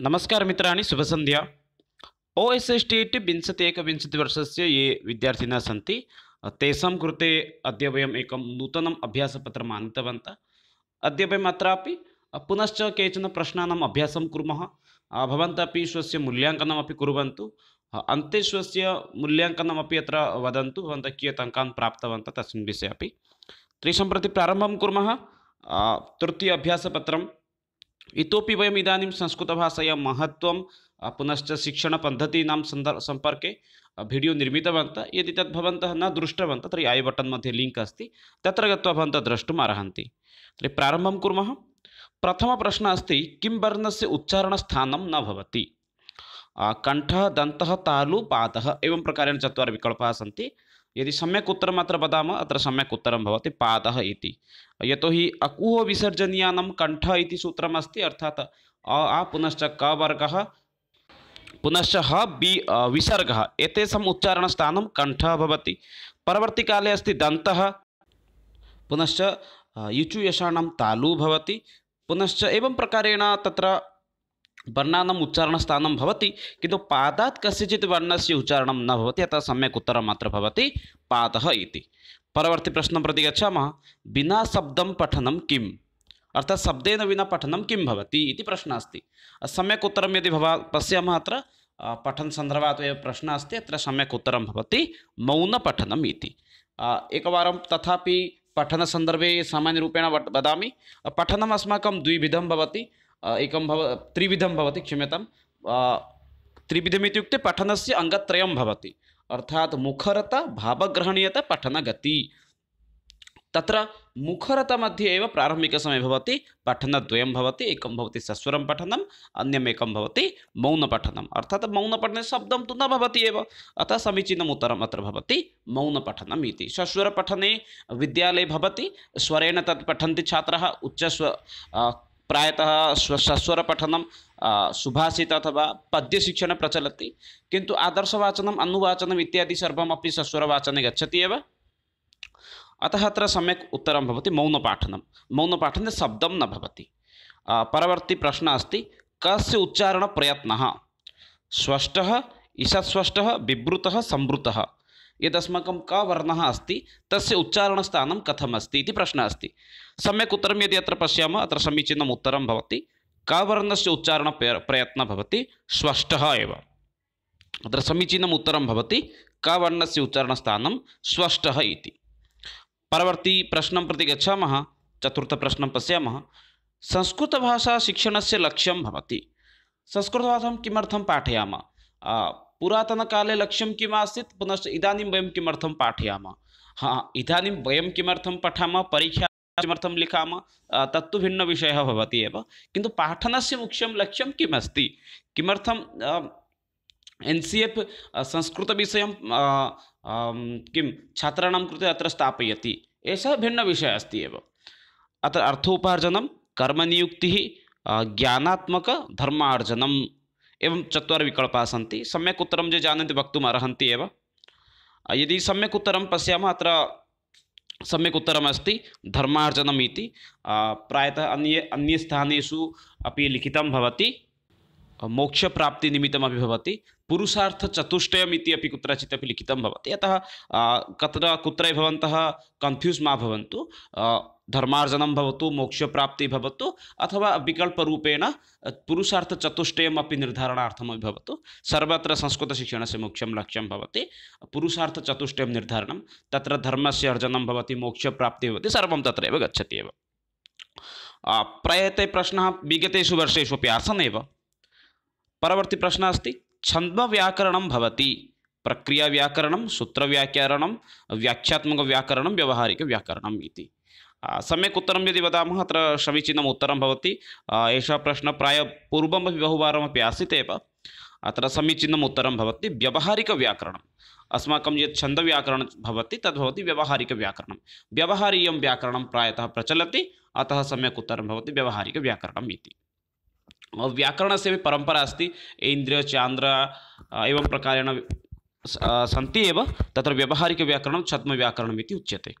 नमस्कार मित्राणि शुभसन्ध्या ओ एस् एस् टी इति विंशति एकविंशतिवर्षस्य ये विद्यार्थिनः सन्ति तेषां कृते अद्य वयम् एकं नूतनम् अभ्यासपत्रम् आनीतवन्तः अद्य वयम् अत्रापि पुनश्च केचन प्रश्नानाम् अभ्यासं कुर्मः भवन्तः अपि स्वस्य मूल्याङ्कनमपि कुर्वन्तु अन्ते स्वस्य मूल्याङ्कनमपि अत्र वदन्तु भवन्तः कियत् अङ्कान् प्रति प्रारम्भं कुर्मः तृतीय अभ्यासपत्रं इतोपि वयम् इदानीं संस्कृतभाषायाः महत्त्वं पुनश्च शिक्षणपद्धतीनां सन्दर् सम्पर्के वीडियो निर्मितवन्तः यदि तद् भवन्तः न दृष्टवन्तः तर्हि ऐ बटन् मध्ये लिङ्क् अस्ति तत्र गत्वा भवन्तः द्रष्टुम् अर्हन्ति तर्हि प्रारम्भं कुर्मः प्रथमप्रश्नः अस्ति किं वर्णस्य उच्चारणस्थानं न भवति कण्ठः दन्तः तालु पादः एवं प्रकारेण चत्वारः विकल्पाः सन्ति यदि सम्यक् उत्तरमत्र वदामः अत्र सम्यक उत्तर भवति पादः इति यतोहि अकुः विसर्जनीयानं कण्ठः इति सूत्रमस्ति अर्थात् अ आ पुनश्च क वर्गः पुनश्च ह बि विसर्गः एतेषाम् उच्चारणस्थानं कण्ठः भवति काले अस्ति दन्तः पुनश्च युचुयशाणां तालु भवति पुनश्च एवं प्रकारेण तत्र वर्णा उच्चारण स्थान भवति किंतु तो पादात कस्यचित वर्णस्य उच्चारणं न अतः सम्यक उत्तर मात्र भवति पादः इति परवर्ती प्रश्नं प्रति गच्छामः विना शब्द पठन किं अर्थात् शब्द विना पठन किं भवति इति प्रश्नः अस्ति सम्यक् यदि भवा पशा अ पठन एव प्रश्न अस्त अम्यक उत्तर उत्तरं भवति मौनपठनम् इति एकवारं तथापि पठनसन्दर्भे सामान्यरूपेण वदामि पठनम् अस्माकं द्विविधं एकं भव त्रिविधं भवति क्षम्यतां इत्युक्ते पठनस्य अङ्गत्रयं भवति अर्थात् मुखरता भावग्रहणीयता पठनगति तत्र मुखरतमध्ये एव प्रारम्भिकसमये भवति पठनद्वयं भवति एकं भवति सस्वरं पठनम् अन्यम् एकं भवति मौनपठनम् अर्थात् मौनपठने शब्दं तु न भवति एव अतः समीचीनम् उत्तरम् अत्र भवति मौनपठनम् इति सस्वरपठने विद्यालये भवति स्वरेण तत् पठन्ति छात्राः उच्चस्व प्रायतः सस्वरपठनं सुभाषित अथवा शिक्षण प्रचल किंतु आदर्शवाचनम् अनुवाचनम् इत्यादि सर्वमपि सस्वरवाचने गति अतः अत्र सम्यक् उत्तरं भवति मौनपाठनं मौनपाठने शब्दं न भवति परवर्तिप्रश्नः अस्ति कस्य उच्चारणप्रयत्नः स्पष्टः ईषत्स्पष्टः बिभृतः संवृतः यदस्माकं क वर्णः अस्ति तस्य उच्चारणस्थानं कथमस्ति इति प्रश्नः अस्ति सम्यक उत्तर यदि अत्र पश्याम अत्र समीचीनम उत्तरं भवति कावर्णस्य उच्चारण प्रयत्न भवति स्पष्टः एव अत्र समीचीनम उत्तरं भवति उच्चारण उच्चारणस्थानं स्पष्टः इति परवर्ती प्रश्नं प्रति गच्छामः चतुर्थ चतुर्थप्रश्नं पश्यामः संस्कृतभाषाशिक्षणस्य लक्ष्यं भवति संस्कृतभाषां किमर्थं पाठयामः पुरातनकाले लक्ष्यं किम् आसीत् पुनश्च इदानीं वयं किमर्थं पाठयामः हाँ इदानीं वयं किमर्थं पठामः परीक्षा किमर्थं लिखामः तत्तु भिन्नविषयः भवति एव किन्तु पाठनस्य मुख्यं लक्ष्यं किमस्ति किमर्थं एन् सि एफ् संस्कृतविषयं अं, किं छात्राणां कृते अत्र स्थापयति एषः भिन्नविषयः अस्ति एव अत्र अर्थोपार्जनं कर्मनियुक्तिः ज्ञानात्मकधर्मार्जनम् एवं चत्वारः विकल्पाः सन्ति सम्यक् उत्तरं ये जानन्ति वक्तुम् अर्हन्ति एव यदि सम्यक् उत्तरं पश्यामः अत्र सम्यक उत्तरमस्त धर्मार्जनम् इति प्रायतः अन्ये अन्यस्थानेषु अपि लिखितं भवति मोक्षप्राप्ति निमित्तमपि भवति पुरुषार्थचतुष्टयमिति अपि कुत्रचित् अपि लिखितं भवति अतः कत्र कुत्र भवन्तः कन्फ्यूस् मा भवन्तु धर्मार्जनं भवतु मोक्षप्राप्तिः भवतु अथवा विकल्परूपेण पुरुषार्थचतुष्टयम् अपि निर्धारणार्थमपि भवतु सर्वत्र संस्कृतशिक्षणस्य मुख्यं लक्ष्यं भवति पुरुषार्थचतुष्टयं निर्धारणं तत्र धर्मस्य अर्जनं भवति मोक्षप्राप्तिः भवति सर्वं तत्रैव गच्छति एव प्रयते प्रश्नः विगतेषु वर्षेषु अपि आसन् एव परवर्तिप्रश्नः अस्ति छन्दव्याकरणं भवति प्रक्रियाव्याकरणं व्याख्यात्मक व्याकरण व्यवहारिक व्याकरण सम्यक उत्तर यदि वाला अत्र समीचीनम् उत्तरं प्रश्न प्राय प्रश्नः बहुवार पूर्वमपि बहुवारमपि आसीत् एव अत्र व्यवहारिक व्याकरण अस्माक ये छंद व्याकरण छन्दव्याकरणं भवति तद्भवति व्यावहारिकव्याकरणं व्यावहारीयं प्रायतः प्रचलति अतः सम्यक उत्तर भवति व्यावहारिकव्याकरणम् इति व्याकरण से भी परंपरा अस्त ऐन्द्र चांद्र एवं प्रकार सी एव तत्र व्याकरण छद्मव्याकरणम् इति उच्यते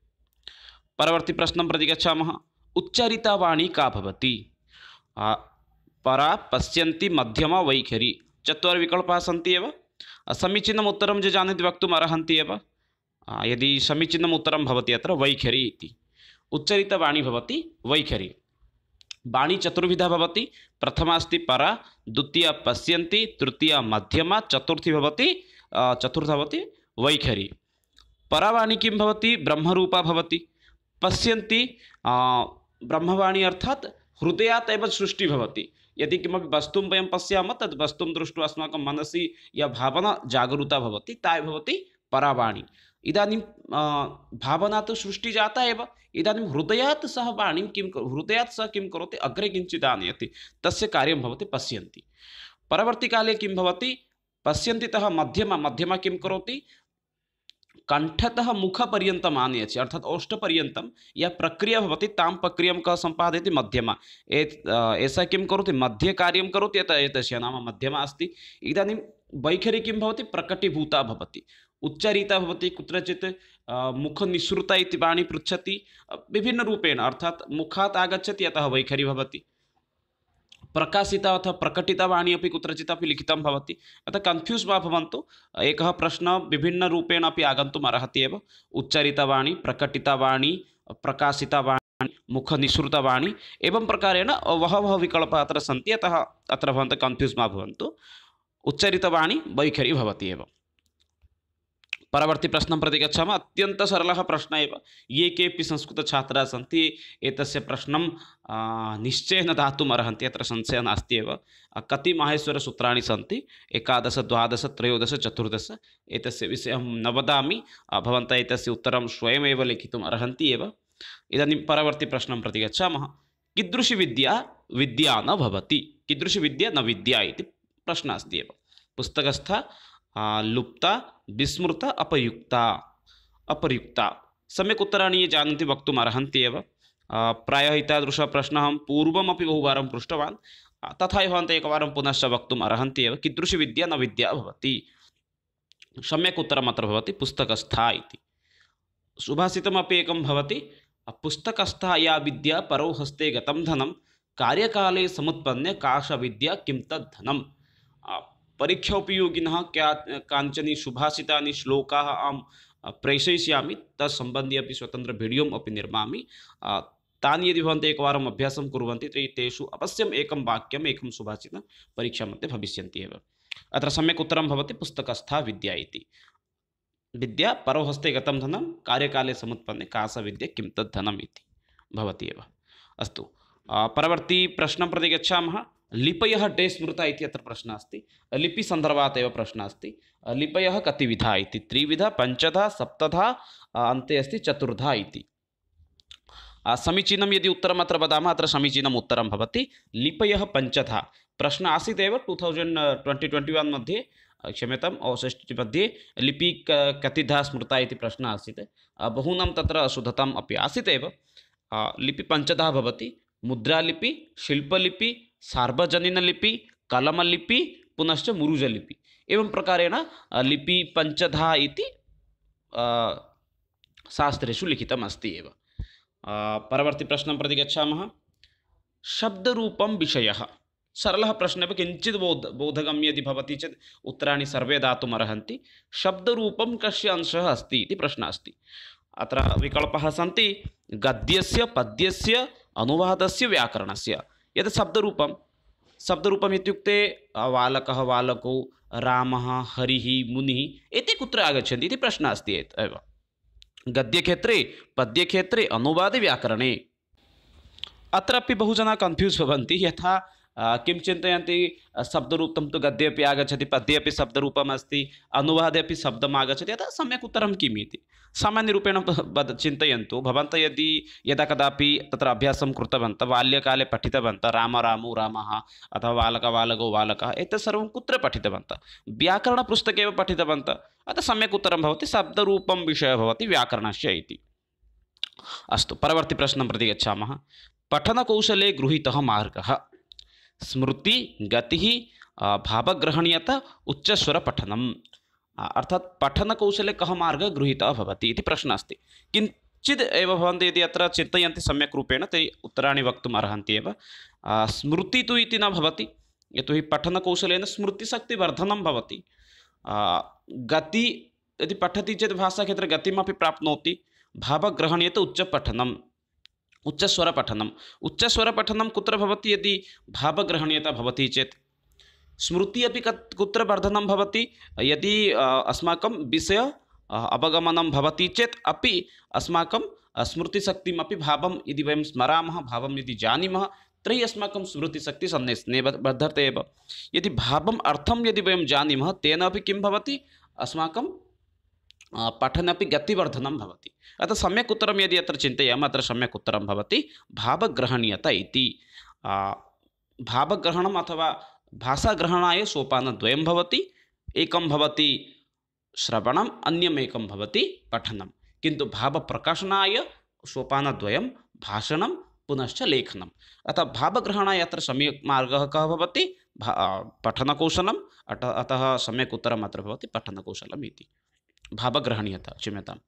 प्रश्न प्रति गच्छामः उच्चरिता वाणी का बवती परा पश्य मध्यमा वैखरी चत्वारः विकल्पाः सी एव समीचीनम् उत्तरं ये जानन्ति वक्तुम् अर्हन्ति एव यदि समीचीन उत्तर होती अत्र वैखरी इति उच्चरितवाणी भवति वैखरी बाणी चतुर्विधा भवती प्रथमा अस्ति परा द्वितीया पश्यन्ति तृतीया मध्यमा चतुर्थी भवती चतुर्थ भवती वैखरी परावाणी किं भवती ब्रह्मरूपा भवती पश्यन्ति ब्रह्मवाणी अर्थात हृदयात एव सृष्टि भवती यदि कि वस्तु वयं पशा तद वस्तु दृष्टि अस्माकं मनसि या भावना जागरूता परावाणी इदानीं भावना तु जाता एव इदानीं हृदयात् सः वाणीं किं हृदयात् सः किं करोति अग्रे किञ्चित् आनयति तस्य कार्यं भवति पश्यन्ति परवर्तिकाले किं भवति पश्यन्तितः मध्यम मध्यम किं करोति कण्ठतः मुखपर्यन्तम् आनयति अर्थात् ओष्ठपर्यन्तं या प्रक्रिया भवति तां प्रक्रियां कः सम्पादयति मध्यमा एषा किं करोति मध्ये कार्यं करोति यत् एतस्य नाम मध्यमा अस्ति इदानीं वैखरी किं भवति प्रकटीभूता भवति उच्चारिता भवति कुत्रचित् मुखनिसृता इति वाणी पृच्छति रूपेण अर्थात मुखात् आगच्छति अतः वैखरी भवति प्रकाशिता अथ प्रकटिता वाणी अपि कुत्रचित् अपि लिखितं भवति अतः कन्फ्यूज मा भवन्तु एकः विभिन्न रूपेण अपि आगन्तुम् अर्हति एव उच्चारिता वाणी प्रकटिता वाणी प्रकाशिता वाणी मुख मुखनिसृता वाणी एवं प्रकारेण बहवः विकल्पाः अत्र सन्ति अतः अत्र भवन्तः कन्फ्यूस् मा भवन्तु उच्चरितवाणी वैखरी भवति एव प्रश्न प्रति गच्छामः अत्यन्तसरलः प्रश्नः एव ये के संस्कृत छात्र सी प्रश्नं प्रश्न निश्चय अर्हन्ति अत्र संशयः कति एव कति सी सन्ति एकादश द्वादश त्रयोदश चतुर्दश एक विषय न वदामि भवन्तः एतस्य उत्तरं स्वयमेव लिखितुम् अर्हन्ति प्रश्न प्रति गच्छा कीदृशी विद्या विद्या नवती कीदृशी विद्या न विद्या प्रश्न अस्त पुस्तकस्थ लुप्ता विस्मृता अपयुक्ता अपयुक्ता सम्यक उत्तराणि ये जानन्ति वक्त अर्हन्ति एव प्रायः प्रश्न अहं पूर्वमपि बहुवार पृष्टवान् तथा एक अन्ते एकवारं पुनश्च कीदृशी विद्या न विद्या सम्यक सम्यक् पुस्तकस्था इति एक पुस्तकस्थ या विद्या परौ हस्ते गतं धनं कार्यकाले काश विद्या किं तनम परीक्षा उपयोगिन क्या कांचन सुभाषिता श्लोका अहम प्रेषयिष्यामि तत्सम्बन्धी अपि स्वतन्त्र वीडियोम् अपि निर्मामि तानि यदि भवन्ति एकवारम् अभ्यासं कुर्वन्ति तर्हि तेषु अवश्यम् एकं वाक्यम् एकं सुभाषितं परीक्षामध्ये भविष्यन्ति एव अत्र सम्यक् उत्तरं भवति पुस्तकस्था विद्या इति विद्या परोहस्ते गतं धनं कार्यकाले समुत्पन्ने का सा विद्या किं तद्धनम् इति भवति एव अस्तु परवर्ती प्रश्नं प्रति गच्छामः लिपय डे स्मृता प्रश्न अस्त प्रश्नः प्रश्न अस्त लिपय प्रश्नः अस्ति लिपयः कति विधा इति त्रिविधा सप्तधा अन्ते अस्ति चतुर्धा इति यदि उत्तरम् अत्र वदामः अत्र समीचीनम् उत्तरं भवति लिपयः पञ्चधा प्रश्नः आसीत् एव टु थौसण्ड् ट्वेण्टि मध्ये क्षम्यताम् अवशिष्टि मध्ये लिपि कतिधा स्मृता प्रश्न प्रश्नः बहूना बहूनां तत्र शुद्धताम् लिपि आसीत् मुद्रालिपि शिल्पलिपि सार्वजनीन लिपि कलम लिपि पुनश्च मुरुज लिपि एवं प्रकारेण लिपि पंचधा इति शास्त्रेषु लिखितम् अस्ति एव प्रश्न प्रति गच्छामः शब्दरूपं विषयः सरल प्रश्न अपि किञ्चित् बोध बोधगम्य यदि भवति चेत् उत्तराणि सर्वे दातुमर्हन्ति शब्दरूपं कस्य अंशः अस्ति इति प्रश्नः अस्ति अत्र विकल्पाः सन्ति गद्यस्य पद्यस्य अनुवादस्य व्याकरणस्य यद शब्द शब्दरूपम् इत्युक्ते बालकः बालकौ रामः हरिः मुनिः एते कुत्र प्रश्न अस्त प्रश्नः अस्ति एव गद्यक्षेत्रे पद्यक्षेत्रे अनुवादव्याकरणे अत्रापि बहुजनाः कन्फ्यूस् भवन्ति यहाँ किं चिन्तयन्ति शब्दरूपं तु गद्येपि आगच्छति पद्येपि शब्दरूपम् अस्ति अनुवादेपि शब्दम् आगच्छति अतः सम्यक् उत्तरं किम् इति सामान्यरूपेण वद चिन्तयन्तु भवन्तः यदि यदा कदापि तत्र अभ्यासं कृतवन्तः बाल्यकाले पठितवन्तः राम रामो रामः अथवा बालक बालको बालकः एतत् सर्वं कुत्र पठितवन्तः व्याकरणपुस्तके एव पठितवन्तः अतः सम्यक् उत्तरं भवति शब्दरूपं विषयः भवति व्याकरणस्य इति अस्तु परवर्तिप्रश्नं प्रति गच्छामः पठनकौशले गृहीतः मार्गः स्मृति गति भावग्रहणीयता उच्चस्वर अर्थात् पठनकौशले पठन कौशल कह मार्ग इति प्रश्नः अस्ति किञ्चित् एव यदि अत्र चिंत सम्यक् ते उत्तरा वक्त अर्हन्ति स्मृति तो इति न भवति पठन कौशल स्मृतिशक्तिवर्धन होती गति यदि पठति चेत् भाषाक्षेत्रे गतिमपि प्राप्नोति भावग्रहणीयत पठनम पठन उच्चस्वर पठन भवति यदि भावग्रहणीयता चेत स्मृति अभी कुत्र वर्धन यदि अस्माक विषय अवगमन होती चेत अस्माक अस्माकं भाव यदि वह स्मरा भाव यदि जानी तरी अस्माक स्मृतिशक्ति वर्धते यदि भाव अर्थं यदि वह जानी तेना अपि किं भवति अस्माकं पठनपि अतः सम्यक उत्तर यदि अत्र चिंतम अत्र सम्यक उत्तर भवति भावग्रहणीयता इति भावग्रहणम् अथवा भाषाग्रहणाय सोपानद्वयं भवति एकं भवति श्रवणम् अन्यमेकं भवति पठनं किन्तु भावप्रकाशनाय सोपानद्वयं भाषणं पुनश्च लेखनम् अतः भावग्रहणाय अत्र सम्यक् मार्गः कः भवति भा पठनकौशलम् अतः अतः सम्यक् उत्तरम् अत्र भवति पठनकौशलम् इति भावग्रहणीयता क्षम्यताम्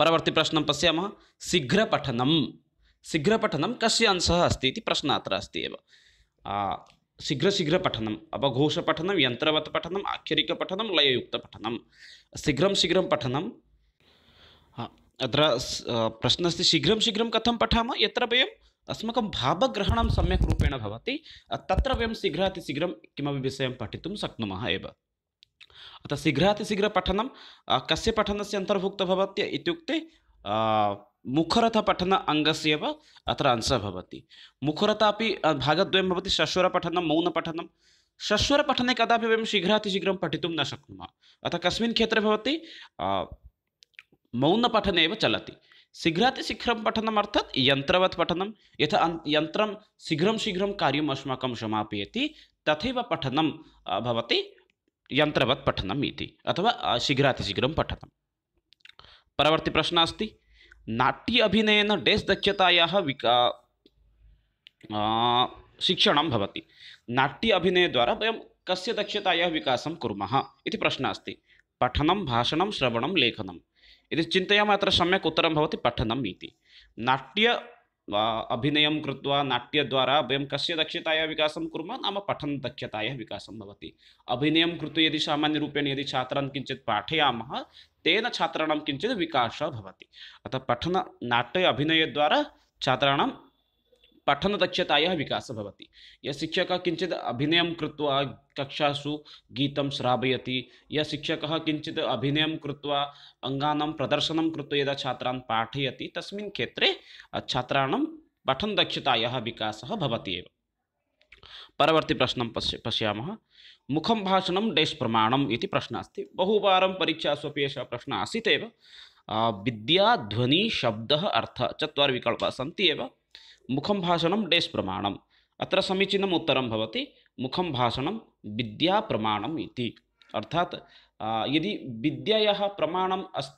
परवर्तिप्रश्नं पश्यामः शीघ्रपठनं शीघ्रपठनं कस्य अंशः अस्ति इति प्रश्नः अत्र अस्ति एव यंत्रवत पठनम यन्त्रवत् पठनम् आख्यरिकपठनं लययुक्तपठनं शीघ्रं शीघ्र पठनं अत्र प्रश्नस्य शीघ्रं शीघ्रं कथं पठामः यत्र वयम् अस्माकं भावग्रहणं सम्यक् रूपेण भवति तत्र वयं शीघ्रातिशीघ्रं किमपि विषयं पठितुं शक्नुमः एव अतः शीघ्रातिशीघ्र कस्य पठनस्य अन्तर्भुक्तः इत्युक्ते मुखरथपठन अङ्गस्य एव अत्र अंशः भवति मुखरता अपि पठन भवति सश्वरपठनं मौनपठनं सश्वरपठने कदापि वह शीघ्रातिशीघ्र पढ़ न शक्नुमः अतः कस्त्र मौन भवति चलती शीघ्रातिशीघ्र पठनम अर्थात पठनम् अर्थात् यन्त्रवत् पठनं यथा यन्त्रं शीघ्रं शीघ्रं कार्यम् अस्माकं समापयति यंत्रवत् पठनम् इति अथवा शीघ्रातिशीघ्रं पठनं परवर्तिप्रश्नः अस्ति नाट्य अभिनयेन डेस् दक्षता विका शिक्षणं भवति नाट्य अभिनयद्वारा वयं कस्य दक्षतायाः विकासं कुर्मः इति प्रश्नः अस्ति पठनं भाषणं श्रवणं लेखनम् इति अत्र सम्यक् उत्तरं भवति पठनम् नाट्य अभिनयं कृत्वा नाट्यद्वारा वयं कस्य दक्षतायाः विकासं कुर्मः नाम पठनदक्षतायाः विकासं भवति अभिनयं कृत्वा यदि सामान्यरूपेण यदि छात्रान् किञ्चित् पाठयामः तेन छात्राणां किञ्चित् विकासः भवति अतः पठननाट्य अभिनयद्वारा छात्राणां पठन दक्षता विकास यः शिक्षकः किञ्चित् कृत्वा कक्षासु गीतं श्रावती यः शिक्षकः किञ्चित् अभिनयं कृत्वा अङ्गानां प्रदर्शन यदा छात्रान् पाठयति तस्मिन् क्षेत्रे छात्राणां पठनदक्षतायाः विकासः भवति एव परवर्ति पश्य पशा मुखम भाषण डेस् प्रमाण प्रश्न अस्त बहुवार परीक्षा परीक्षासु प्रश्न एषः विद्या ध्वनि शब्द अर्थ चत्वारः विकल्प सी मुखं भाषण डेस् प्रमाण अत्र समीचीनम् उत्तरं भाषण विद्या प्रमाण विद्याप्रमाणम् इति अर्थात् यदि विद्य प्रमाण अस्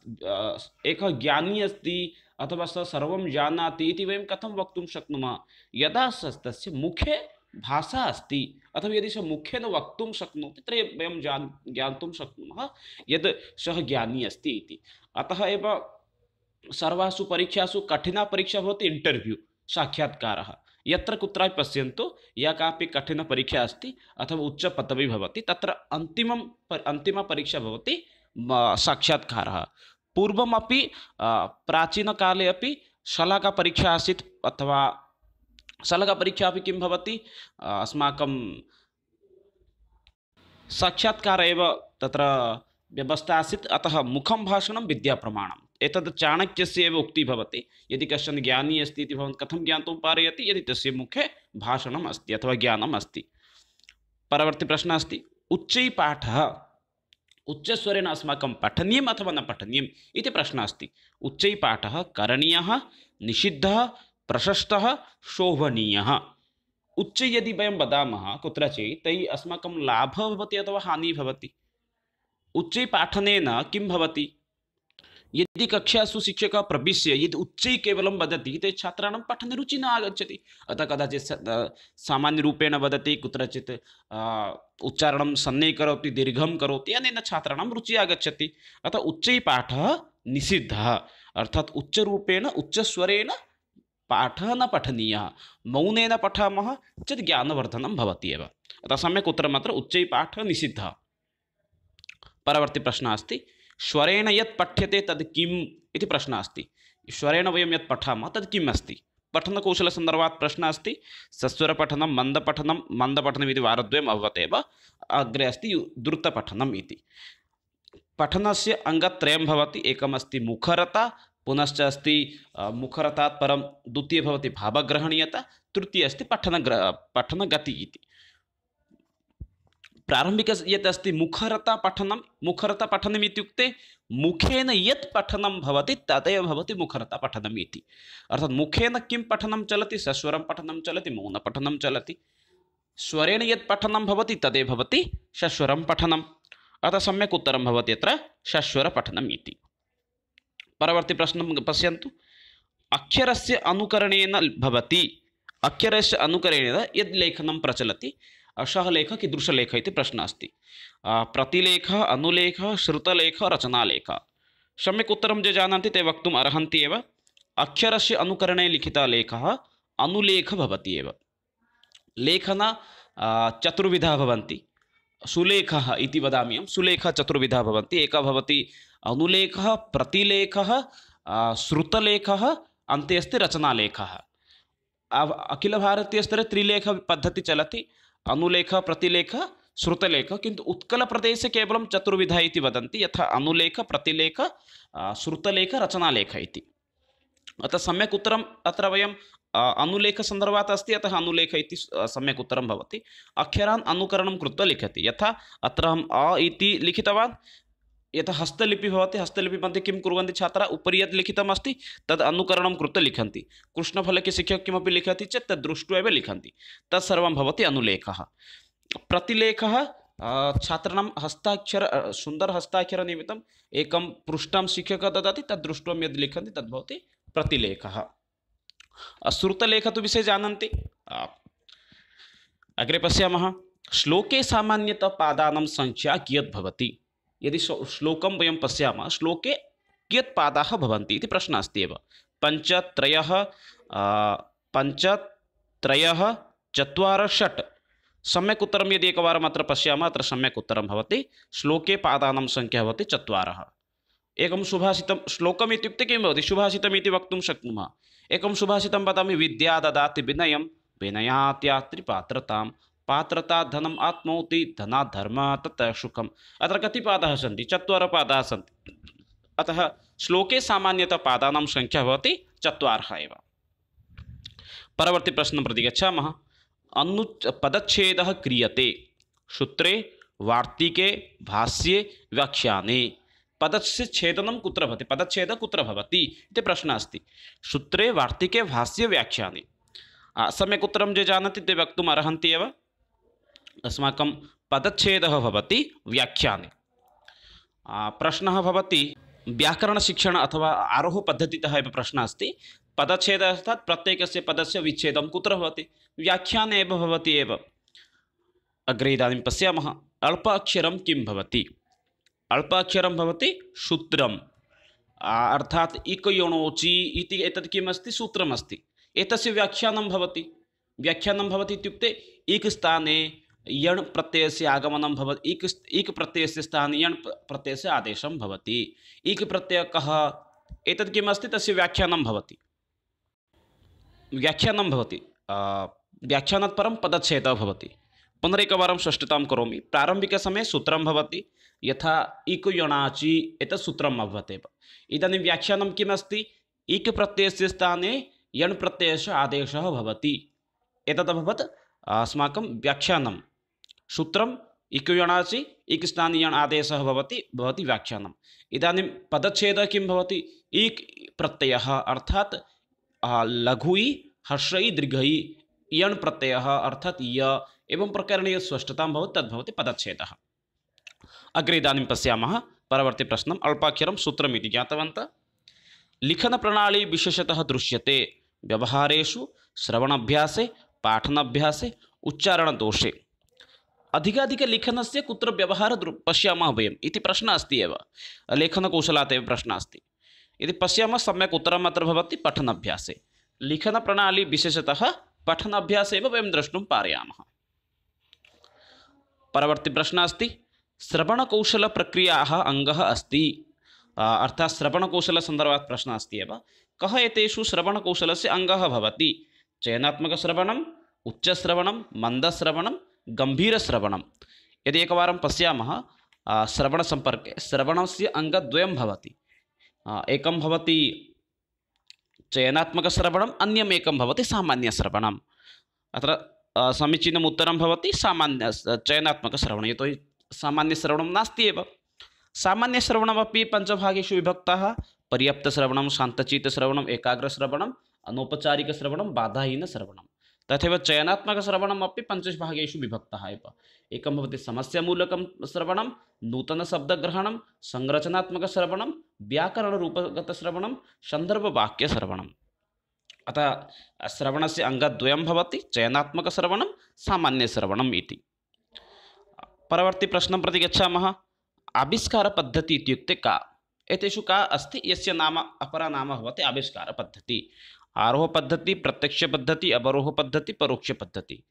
ज्ञानी अस्त अथवा स सर्व जानाति वह कथम वक्त शक्न यदा स मुखे भाषा अस्त अथवा यदि स मुखेन वक्त शक्नो तर्हि वयं ज्ञात ज्ञातुं शक्नुमः यद् ज्ञानी अस्त अतः सर्वासु परीक्षासु कठिना परीक्षा होती इंटरव्यू साक्षात्कार यत्र कुत्रापि पश्यन्तु या कापि कठिनपरीक्षा अस्ति अथवा उच्चपदवी भवति तत्र अन्तिमं अन्तिमपरीक्षा भवति साक्षात्कारः पूर्वमपि प्राचीनकाले अपि शलाकापरीक्षा आसीत् अथवा शलाकापरीक्षा अपि किं भवति अस्माकं साक्षात्कार एव तत्र व्यवस्था आसीत् अतः मुखं भाषणं विद्याप्रमाणं एतद् चाणक्यस्य एव उक्तिः भवति यदि कश्चन ज्ञानी अस्ति इति भवान् कथं ज्ञातुं पारयति यदि तस्य मुखे भाषणम् अस्ति अथवा ज्ञानम् अस्ति परवर्तिप्रश्नः अस्ति उच्चैः पाठः उच्चस्वरेण अस्माकं पठनीयम् अथवा न पठनीयम् इति प्रश्नः अस्ति पाठ करीय करणीयः निषिद्धः प्रशस्तः शोभनीयः उच्च यदि वयं वदामः कुत्रचित् तैः अस्माकं लाभः भवति अथवा हानिः भवति उच्चैः किं भवति यदि कक्षासु शिक्षक प्रवेश यदि उच्च केवल वजती ते छात्राणां पठने रुचि न आगछति अतः कदाचि सामान्यरूपेण वदति कुत्रचित् उच्चारण सम्यक् करोति दीर्घं कौती अनेन छात्रा रुचि आगछति अतः उच्च पाठ निषिद्ध अर्थात उच्चरूपेण उच्चस्वरेण पाठ न पठनीय मौन पठा चेत् अतः भवति एव अतः उच्च पाठ निषिद्ध परवर्ती प्रश्न अस्त स्वरेण यत् पठ्यते तद् किम् इति प्रश्नः अस्ति स्वरेण वयं यत् पठामः तद् किम् अस्ति पठनकौशलसन्दर्भात् प्रश्नः अस्ति सस्वरपठनं मन्दपठनं मन्दपठनमिति वारद्वयम् अभवत् एव अग्रे अस्ति द्रुतपठनम् इति पठनस्य अङ्गत्रयं भवति एकमस्ति मुखरता पुनश्च अस्ति मुखरतात् परं द्वितीयं भवति भावग्रहणीयता तृतीय अस्ति पठनग्र पठनगतिः इति प्रारंभिक अस्त मुखरता पठनम मुखरता पठनम् मुखेन यत् पठनं भवति मुखरता पठनमी इति मुखेन किं चलती सस्वर पठन चलती मौन पठन चलती स्वरेण यत् पठनं भवति तदेव भवति सस्वरं अतः सम्यक उत्तर भवति अत्र सस्वरपठनम् इति परवर्तिप्रश्नं पश्यन्तु अक्षरस्य अनुकरणेन भवति अक्षरस्य अनुकरणेन यद् लेखनं प्रचलती अशलेख लेखः प्रश्न अस्त प्रश्नः अस्ति प्रतिलेखः रचनालेख श्रुतलेखः रचनालेखः सम्यक् ये जानते ते वक्त अर्हन्ति अक्षर से अकरणे लिखिता लेख अनुलेखः भवति एव लेखन चतुर्विधाः सुलेख सुलेखः इति वदामि सुलेख सुलेखः एक अनुलेख प्रतिलेख श्रुतलेख अनुलेखः अस्त रचनालेख अखिल भारतीय स्तरे त्रिलेख पद्धति चलती अनुलेख प्रतिलेख श्रुतलेख किन्तु उत्कलप्रदेशे केवलं चतुर्विधा इति वदन्ति यथा अनुलेख प्रतिलेख श्रुतलेख रचनालेख इति अतः सम्यक उत्तरम अत्र वयम अनुलेख अनुलेखसन्दर्भात् अस्ति अतः अनुलेख इति सम्यक उत्तरम भवति अक्षरान अनुकरणं कृत्वा लिखति यथा अत्र अहम् अ इति लिखितवान यतः हस्तलिपिः भवति हस्तलिपिमध्ये किं कुर्वन्ति छात्रा उपरि यत् लिखितम् अस्ति तद् अनुकरणं कृत्वा लिखन्ति कृष्णफलके शिक्षक किमपि लिखति चेत् तद् दृष्ट्वा एव लिखन्ति तत्सर्वं भवति अनुलेखः प्रतिलेखः छात्राणां हस्ताक्षर सुन्दर हस्ताक्षरनिमित्तम् एकं पृष्ठं शिक्षकः ददाति तद् दृष्ट्वा यद् लिखन्ति तद्भवति प्रतिलेखः श्रुतलेख तु विषये जानन्ति अग्रे पश्यामः श्लोके सामान्यतः पादानां सङ्ख्या कियद्भवति यदि श्लोक वह पशा श्लोके कियत् पादा प्रश्न अस्त प्रश्नः अस्ति एव पञ्च त्रयः पञ्च त्रयः चत्वारः यदि एक पशा पश्यामः अत्र सम्यक् उत्तरं भवति श्लोके पादानां सङ्ख्या भवति चत्वारः एकं सुभाषितं श्लोकम् इत्युक्ते किं भवति सुभाषितम् इति वक्तुं शक्नुमः एकं सुभाषितं वदामि विद्या ददाति विनयं विनयात्यात्रिपात्रतां पात्रता धनम आत्मौति धना धर्म तत् सुखम अत्र कति पाद सी चर पाद सी अतः श्लोके सामान्यतः पादानां संख्या होती चर परवर्ती प्रश्न प्रति गच्छामः अनु पदच्छेदः क्रियते सूत्रे वार्तिके भाष्ये व्याख्याने पदस्य छेदनं कुत्र भवति पदच्छेदः कुत्र भवति इति प्रश्नः अस्ति सूत्रे वार्तिके भाष्ये व्याख्याने सम्यक् उत्तरं ये जानन्ति ते वक्तुम् अर्हन्ति एव अस्माक पदछेद भवति व्याख्याने प्रश्नः भवति व्याकरणशिक्षण अथवा आरोह पद्धति प्रश्न अस्त पदच्छेदः अर्थात् प्रत्येकस्य पदस्य विच्छेदं कुत्र भवति व्याख्याने एव भवति एव अग्रे इदानीं पश्यामः अल्पाक्षरं किं भवति अल्पाक्षरं भवति सूत्रम् अर्थात् इकयोणोचि इति एतत् किमस्ति यण प्रत्यय से आगमन भवत इक इक प्रत्यय से स्थान यण प्रत्यय से आदेश भवति इक प्रत्यय कः एतत् किमस्ति तस्य व्याख्यानं भवति व्याख्यानं भवति व्याख्यानात् परं पदच्छेदः भवति पुनरेकवारं षष्ठतां करोमि प्रारम्भिकसमये सूत्रं भवति यथा इक यणाचि एतत् सूत्रम् अभवत् इदानीं व्याख्यानं किमस्ति इक प्रत्ययस्य स्थाने यण् प्रत्ययस्य आदेशः भवति एतदभवत् अस्माकं व्याख्यानं सूत्रम इक्युयणासि इक् स्थाने आदेश आदेशः भवति भवति पदछेद इदानीं किं भवति इक् लघु हर्ष इ दीर्घ अर्थात यण् प्रत्ययः अर्थात् य एवं प्रकारेण यत् स्पष्टतां भवति तद्भवति पदच्छेदः अग्रे इदानीं पश्यामः परवर्तिप्रश्नम् अल्पाक्षरं सूत्रम् इति ज्ञातवन्तः लिखनप्रणाली विशेषतः दृश्यते व्यवहारेषु श्रवणाभ्यासे पाठनाभ्यासे उच्चारणदोषे अधिकाधिकलेखनस्य कुत्र व्यवहार दृ पश्यामः वयम् इति प्रश्नः अस्ति एव लेखनकौशलात् एव प्रश्नः अस्ति यदि पश्यामः सम्यक् उत्तरम् अत्र भवति पठनाभ्यासे लेखनप्रणाली विशेषतः पठनाभ्यासे एव वयं द्रष्टुं पारयामः परवर्तिप्रश्नः अस्ति श्रवणकौशलप्रक्रियाः अङ्गः अस्ति अर्थात् श्रवणकौशलसन्दर्भात् प्रश्नः अस्ति एव कः एतेषु श्रवणकौशलस्य अङ्गः भवति चयनात्मकश्रवणम् उच्चश्रवणं मन्दश्रवणं गम्भीरश्रवणं यदि एक पशा श्रवणसम्पर्के श्रवणस्य अङ्गद्वयं भवति एकं भवति चयनात्मकश्रवणम् अन्यम् एकं भवति सामान्यश्रवणम् अत्र समीचीनम् उत्तरं भवति सामान्य चयनात्मकश्रवणं यतोहि सामान्यश्रवणं नास्ति एव विभक्ता पर्याप्तश्रवण विभक्तः एकाग्रश्रवण शान्तचित्तश्रवणम् एकाग्रश्रवणम् तथैव चयनात्मकश्रवणमपि पञ्चभागेषु विभक्तः एव एकं नूतन समस्यामूलकं संरचनात्मक श्रवण व्याकरणगत श्रवण संदर्भवाक्यश्रवण अतः से अङ्गद्वयं चयनात्मक श्रवण सामान्यश्रवणम् परवर्ती प्रश्न प्रति गच्छामः आविष्कार पद्धति का एक का अस्त यस्य अपरा नाम आविष्कार पद्धति आरोह पद्धति प्रत्यक्ष पद्धति अवरोह पद्धति परोक्ष पद्धति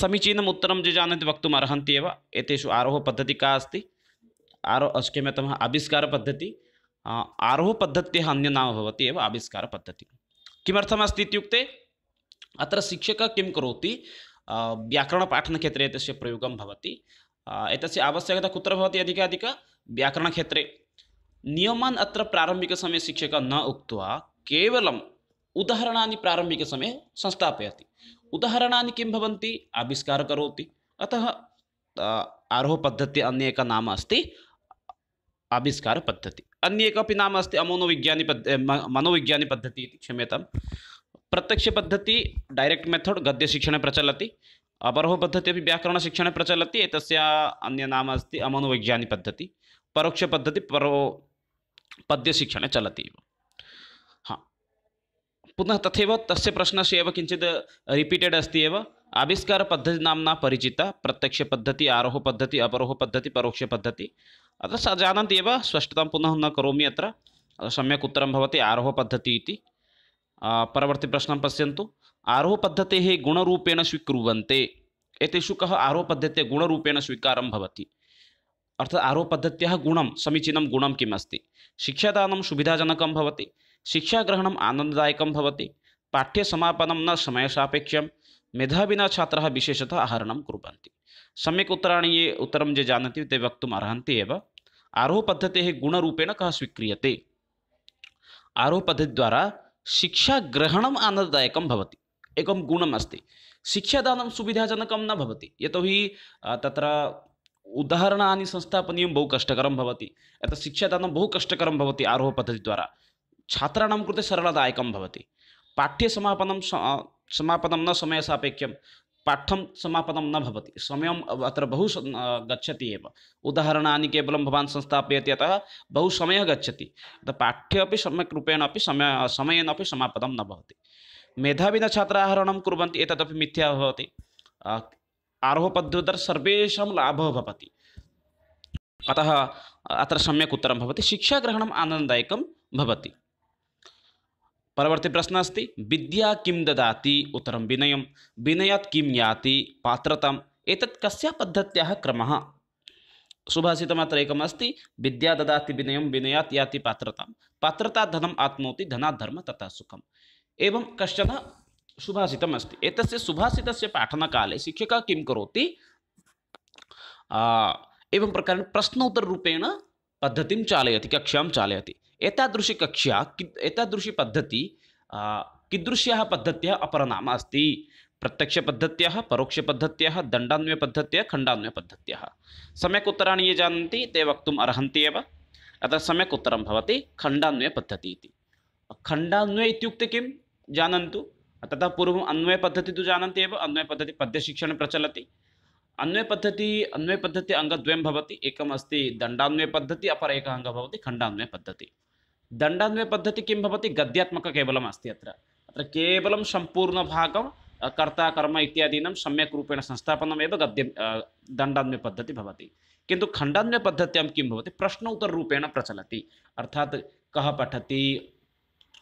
समीचीन उत्तर ये जानते वक्त अर्तु आरोह पद्धति का अस्त आरोह किमर्थम् आविष्कार पद्धति आरोह पद्धत एव आविष्कार पद्धति इत्युक्ते अत्र शिक्षक किं करोति व्याकरणपाठनक्षेत्रे एतस्य प्रयोगं भवति एक आवश्यकता कुत्र भवति व्याकरण व्याकरणक्षेत्रे नियमान अत्र समय शिक्षक न उक्त्वा केवलं उदाहरणा प्रारंभिक संस्थापयति उदाहरणानि किं भवन्ति आविष्कारः करोति अतः आरोहपद्धतिः अन्य एकं नाम अस्ति आविष्कारपद्धतिः अन्य एकम् अपि नाम अस्ति अमनोविज्ञानी पद् मनोविज्ञानीपद्धतिः इति क्षम्यतां प्रत्यक्षपद्धतिः डैरेक्ट् मेथड् गद्यशिक्षणे प्रचलति अपरोहपद्धतिः व्याकरण शिक्षण प्रचल एतस्य अन्य नाम पद्धति परोक्ष पद्धति परो शिक्षण चलती है पुनः तस् तस्य से किंचित रिपीटेड अस्त आविष्कार पद्धति नामना परिचिता अपरोह पद्धति परोक्ष पद्धति अतः स जानती है स्पष्टता पुनः न कौमी अत्र सम्यक् आरोह पद्धति परवर्ती प्रश्न परवर्तिप्रश्नं आरोह पद्धते गुणरूपेण स्वीकुवते एतेषु कः आरोहपद्धतेः गुणरूपेण स्वीकार होती अर्थ आरोहपद्धत्याः पद्धत समीचीनं समीचीन किम् अस्ति शिक्षादानं सुविधाजनकं शिक्षाग्रहणम् आनंददायक पाठ्य सपन न समय समयसापेक्षं मेधाविना छात्र विशेषतः आहरण कुर्वन्ति सम्यक उत्तरा ये उत्तर ये जानती ते वक्तुम् अर्हन्ति आरोह आरोहपद्धतेः गुणरूपेण कः स्वीक्रियते आरोहपद्धतिद्वारा शिक्षाग्रहणम् आनन्ददायकं भवति एकं गुणम् अस्ति शिक्षादानं सुविधाजनकं न भवति यतोहि तत्र उदाहरण संस्थापनीय बहु कष्टकरं भवति अतः शिक्षादानं बहु कष्टकरं भवति आरोहपद्धतिद्वारा छात्राणां कृते सरलदायकं भवति पाठ्यसमापनं समापनं न समयसापेक्षं पाठं समापनं न भवति समयम् अत्र बहु गच्छति एव उदाहरणानि केवलं भवान् संस्थापयति अतः बहु समयः गच्छति अतः पाठ्ये अपि सम्यक् रूपेण अपि समय समयेन अपि समापनं न भवति मेधाविनछात्राहरणं कुर्वन्ति एतदपि मिथ्या भवति आरोहपद्धत्यां सर्वेषां लाभः भवति अतः अत्र सम्यक् उत्तरं भवति शिक्षाग्रहणम् आनन्ददायकं भवति प्रश्न अस्त विद्या किं ददाति उत्तर विनय विनया किं याति पात्रताम् एतत् कस्या पद्धत्याः क्रमः सुभाषितमात्र विद्या ददाति विनय विनयात् याति पात्रता पात्रता धनम आत्नोति धनात् धर्म तथा सुखम एवं कशन सुभाषित अस्ति पाठन काले शिक्षक शिक्षिका किं कौती एवं प्रकार प्रश्नोत्तरूपेण पद्धति चालयती कक्षा चालयती एतादृशी कक्षा किद् एतादृशी पद्धति कीदृश्याः पद्धत्याः अपरनाम अस्ति प्रत्यक्षपद्धत्याः परोक्षपद्धत्याः दण्डान्वयपद्धत्याः खण्डान्वयपद्धत्याः सम्यक् उत्तराणि ये जानन्ति ते वक्तुम् अर्हन्ति एव अतः सम्यक् उत्तरं भवति खण्डान्वयपद्धतिः इति खण्डान्वय इत्युक्ते किं जानन्तु ततः पूर्वम् अन्वयपद्धतिः तु जानन्ति एव अन्वयपद्धतिः पद्यशिक्षणे प्रचलति अन्वयपद्धतिः अन्वयपद्धतिः अङ्गद्वयं भवति एकम् अस्ति दण्डान्वयपद्धतिः अपरः एकः अङ्गः भवति खण्डान्वयपद्धतिः दंडान्वय पद्धति किं भवति गद्यात्मक केवलम् अस्ति अत्र अत्र केवलं सम्पूर्णभागं कर्ता कर्म इत्यादीनां सम्यक रूपेण गद्य दंडान्वय पद्धति भवति किंतु किन्तु खण्डान्वयपद्धत्यां किं भवति रूपेण प्रचलति अर्थात कः पठति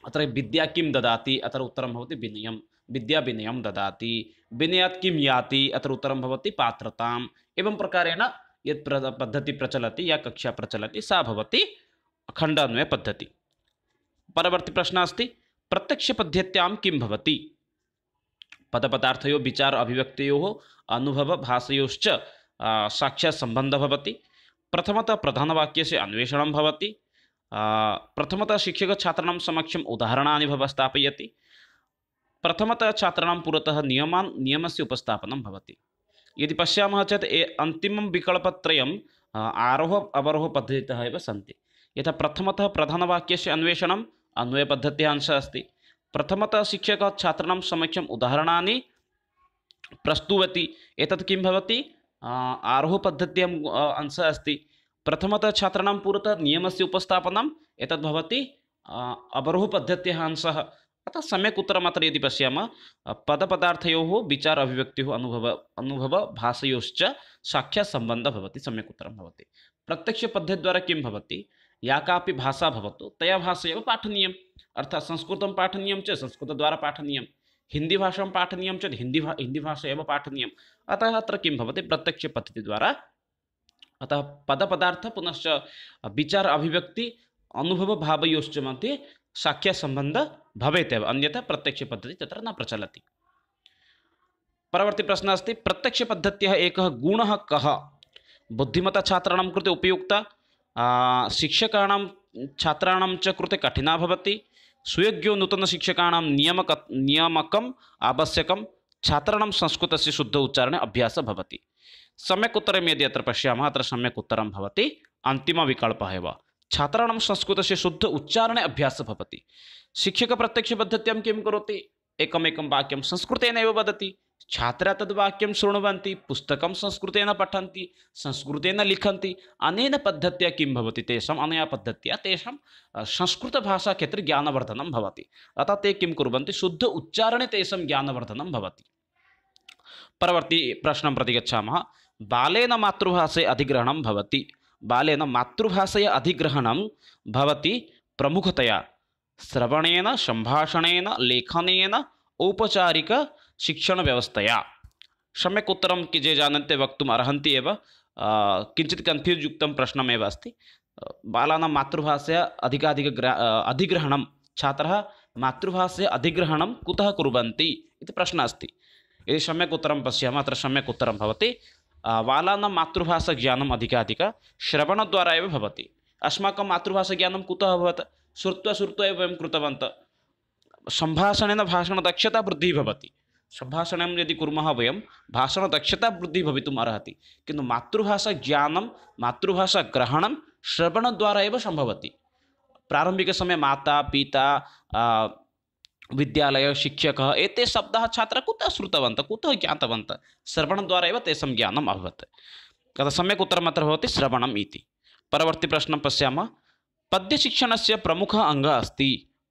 अत्र विद्या किं ददाति अत्र उत्तरं भवति विनयं विद्या विनयं ददाति विनयात् किं याति अत्र उत्तरं भवति पात्रताम् एवं प्रकारेण यत् प्र पद्धतिः प्रचलति या कक्षा प्रचलति सा भवति खण्डान्वयपद्धतिः परवर्ती प्रश्न अस्त प्रत्यक्ष पद्धत्या किं भवति पदपदार्थयो विचार अभिव्यक्तयोः अनुभवभाषयोश्च साक्षात् सम्बन्धः भवति प्रथमतः प्रधानवाक्यस्य अन्वेषणं भवति प्रथमतः शिक्षकछात्राणां समक्षम् उदाहरणानि भव स्थापयति प्रथमतः छात्राणां पुरतः नियमान् नियमस्य उपस्थापनं भवति यदि पश्यामः चेत् ए अन्तिमं विकल्पत्रयम् आरोह अवरोह पद्धति एव सन्ति यथा प्रथमतः प्रधानवाक्यस्य अन्वेषणं अन्वयपद्धत्याः अंशः अस्ति प्रथमतः शिक्षकः छात्राणां समक्षम् उदाहरणानि प्रस्तुवति एतत् किं भवति अंश अस्त अस्ति छात्र छात्राणां नियम से उपस्थन एतद् अवरोह पद्धत अंश अतः सम्यक् उत्तरमत्र यदि पद पदपदार्थयोः विचार अभिव्यक्ति अनुभव अनुभवभाषयोश्च साक्षात् सम्बन्धः भवति सम्यक् उत्तरं प्रत्यक्ष पद्धति द्वारा किंती या का भाषा भवतु तया पाठनीय अर्थात संस्कृत पाठनीय चे संस्कृत द्वारा पाठनीय हिंदी भाषा पाठनीय चेत हिंदी भा हिन्दीभाषया एव पाठनीय अतः अत्र प्रत्यक्ष पद्धति द्वारा अतः पदपदार्थ पुनश्च विचार अभिव्यक्ति अनुभवभावयोश्च मध्ये साख्यसम्बन्धः संबंध भवेत अन्यथा पद्धति तत्र न प्रचलति प्रत्यक्ष अस्ति एक एकः गुणः कः बुद्धिमताछात्राणां कृते उपयुक्ता शिक्षकाण छात्राण कृते कठिना सुयोग्यो नूतन शिक्षकाण नियमक नियमकम् आवश्यक छात्राण संस्कृत शुद्ध उच्चारणे अभ्यास सम्यक उत्तर यदि अत्र पश्यामः अत्र सम्यक् उत्तरं अंतिम विकल्प है छात्राण संस्कृत शुद्ध उच्चारणे शिक्षक प्रत्यक्ष पद्धत किं कौती एकमेकं वाक्यं संस्कृत वदती छात्रा तद्वाक्यं शुण्वती पुस्तक संस्कृत पठती संस्कृत लिखन्ति अनेन पद्धत किं भवति तेषाम् अनया पद्धत्या तेषां संस्कृतभाषाक्षेत्रे अतः ते कि शुद्ध उच्चारणे तेषां परवर्ती प्रश्न प्रति गच्छामः बालेन मतृभाषे अतिग्रहण भवति बालेन मातृभाषया प्रमुखतया श्रवणेन संभाषण लेखन औपचारिक शिक्षणव्यवस्थया सम्यक् उत्तरं ये जानन्ति वक्तुम् अर्हन्ति एव किंचित कन्फ्यूज् युक्त प्रश्नमेव अस्त बालानां मतृभाषा अधिकाधिक अधिग्रहणं छात्र मतृभाषा अधिग्रहणं कुतः कुर्वन्ति प्रश्न अस्त यदि सम्यक उत्तर पश्यामः अम्यक उत्तर उत्तरं भवति बालानां मातृभाषाज्ञानम् अधिकाधिक द्वारा होती अस्माक मतृभाषा ज्ञान कुतः अभवत श्रुवा श्रुवा वह वयं संभाषण भाषण दक्षता वृद्धि होती संभाषण यदि कूम वयम कुर्मः वयं भाषणदक्षतावृद्धिः भवितुम् अर्हति किन्तु मातृभाषाज्ञानं मातृभाषाग्रहणं श्रवणद्वारा एव प्रारंभिक समय माता पिता विद्यालय शिक्षकः एते शब्दाः छात्राः कुतः श्रुतवन्तः कुतः ज्ञातवन्तः श्रवणद्वारा एव तेषां ज्ञानम् अभवत् तदा सम्यक् उत्तरम् अत्र भवति श्रवणम् इति परवर्तिप्रश्नं पश्यामः पद्यशिक्षणस्य प्रमुखः अङ्गः अस्ति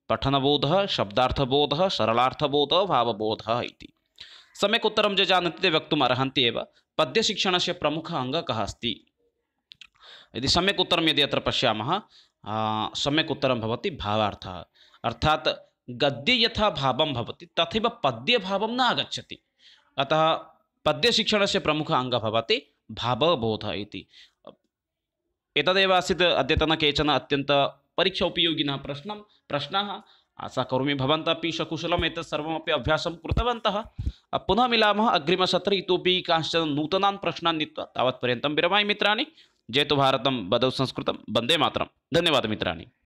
पठनबोध शब्दार्थबोध सरलार्थबोध भावबोध है सम्यक उत्तर ये जानते ते वक्त अर्हन्ति एव पद्यशिक्षणस्य प्रमुखः अङ्गः कः अस्ति यदि सम्यक् उत्तरं यदि अत्र पशा सम्यक उत्तर भवति भावार्थः अर्थात् गद्ये यथा भावं तथा पद्य भाव न आगछति अतः पद्यशिक्षणस्य प्रमुखः अङ्गः भवति भावबोध इति एतदेव आसीत् अद्यतन केचन अत्यंत परीक्षा उपयोगि प्रश्न प्रश्न आशा करोमि भवन्तः अपि सकुशलम् एतत् सर्वमपि अभ्यासं कृतवन्तः पुनः मिलामः अग्रिमसत्रे इतोपि कांश्चन नूतनान् प्रश्नान् नीत्वा तावत्पर्यन्तं भारत मित्राणि संस्कृत वंदे वदौ धन्यवाद वन्दे